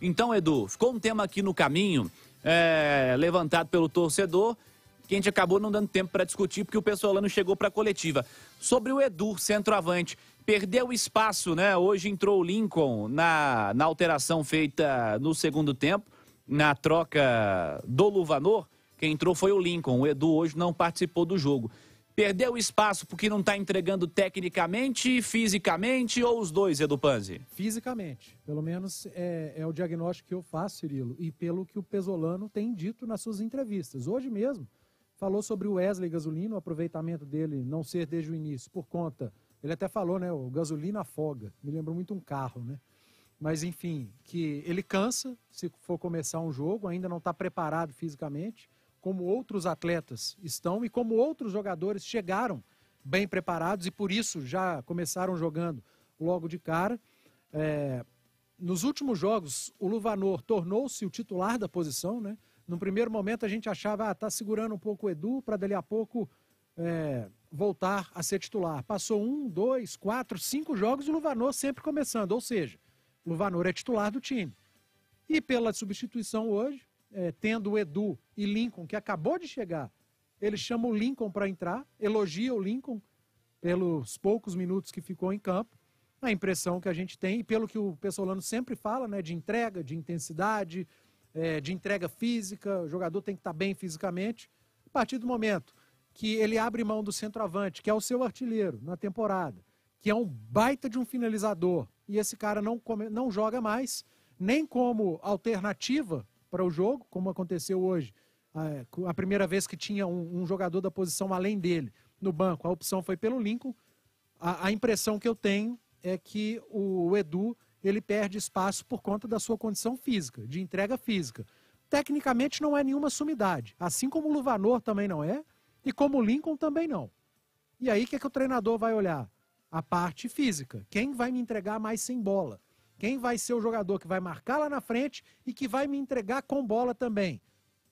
Então, Edu, ficou um tema aqui no caminho, é, levantado pelo torcedor, que a gente acabou não dando tempo para discutir, porque o pessoal lá não chegou para a coletiva. Sobre o Edu, centroavante, perdeu espaço, né? Hoje entrou o Lincoln na, na alteração feita no segundo tempo, na troca do Luvanor. Quem entrou foi o Lincoln. O Edu hoje não participou do jogo. Perdeu espaço porque não está entregando tecnicamente, fisicamente ou os dois, Edu Panzi? Fisicamente. Pelo menos é, é o diagnóstico que eu faço, Cirilo, e pelo que o Pesolano tem dito nas suas entrevistas. Hoje mesmo, falou sobre o Wesley Gasolino, o aproveitamento dele não ser desde o início, por conta. Ele até falou, né? O gasolina afoga. Me lembrou muito um carro, né? Mas enfim, que ele cansa se for começar um jogo, ainda não está preparado fisicamente como outros atletas estão e como outros jogadores chegaram bem preparados e por isso já começaram jogando logo de cara. É, nos últimos jogos, o Luvanor tornou-se o titular da posição, né? No primeiro momento a gente achava, ah, tá segurando um pouco o Edu para dali a pouco é, voltar a ser titular. Passou um, dois, quatro, cinco jogos e o Luvanor sempre começando, ou seja, o Luvanor é titular do time. E pela substituição hoje, é, tendo o Edu e Lincoln, que acabou de chegar, ele chama o Lincoln para entrar, elogia o Lincoln pelos poucos minutos que ficou em campo. A impressão que a gente tem, e pelo que o Pessolano sempre fala, né, de entrega, de intensidade, é, de entrega física, o jogador tem que estar tá bem fisicamente. A partir do momento que ele abre mão do centroavante, que é o seu artilheiro na temporada, que é um baita de um finalizador, e esse cara não, come, não joga mais, nem como alternativa para o jogo, como aconteceu hoje. Ah, é, a primeira vez que tinha um, um, jogador da posição além dele no banco, a opção foi pelo Lincoln. A, a impressão que eu tenho é que o, o Edu ele perde espaço por conta da sua condição física, de entrega física. Tecnicamente não é nenhuma sumidade, assim como o Luvanor também não é, e como o Lincoln também não. E aí o que, é que o treinador vai olhar? A parte física. Quem vai me entregar mais sem bola? Quem vai ser o jogador que vai marcar lá na frente e que vai me entregar com bola também?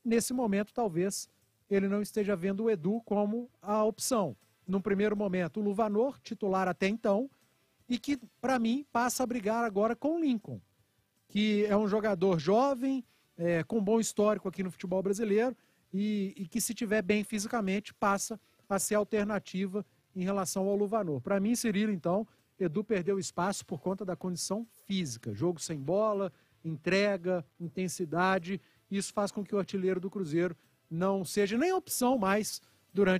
Nesse momento, talvez ele não esteja vendo o Edu como a opção. Num primeiro momento, o Luvanor, titular até então, e que, para mim, passa a brigar agora com o Lincoln, que é um jogador jovem, é, com bom histórico aqui no futebol brasileiro e, e que, se tiver bem fisicamente, passa a ser alternativa em relação ao Luvanor. Para mim, Cirilo, então, Edu perdeu espaço por conta da condição física. Jogo sem bola, entrega, intensidade. Isso faz com que o artilheiro do Cruzeiro não seja nem opção mais durante